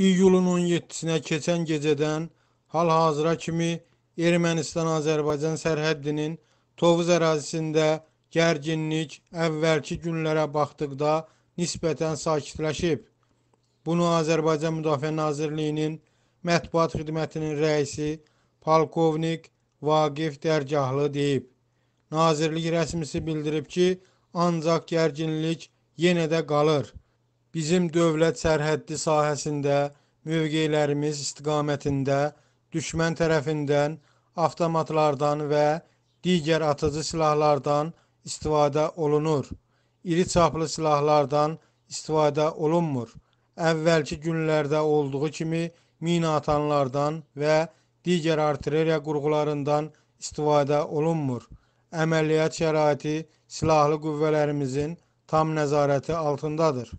İyulun 17-sinə keçən gecədən hal-hazıra kimi Ermənistan-Azərbaycan sərhəddinin Tovuz ərazisində gərginlik əvvəlki günlərə baxdıqda nisbətən sakitləşib. Bunu Azərbaycan Müdafiə Nazirliyinin mətbuat xidmətinin rəisi polkovnik Vaqif Dərgahlı deyib. Nazirlik rəsmisi bildirib ki, ancaq gərginlik yenə də qalır bizim dövlət sərhəddi sahəsində mövqelərimiz istiqamətində düşmən tərəfindən avtomatlardan və digər atıcı silahlardan istifadə olunur. İri çaplı silahlardan istifadə olunmur. Əvvəlki günlərdə olduğu kimi mina atanlardan və digər artilleriya qurğularından istifadə olunmur. Əməliyyat şəraiti silahlı qüvvələrimizin tam nəzarəti altındadır.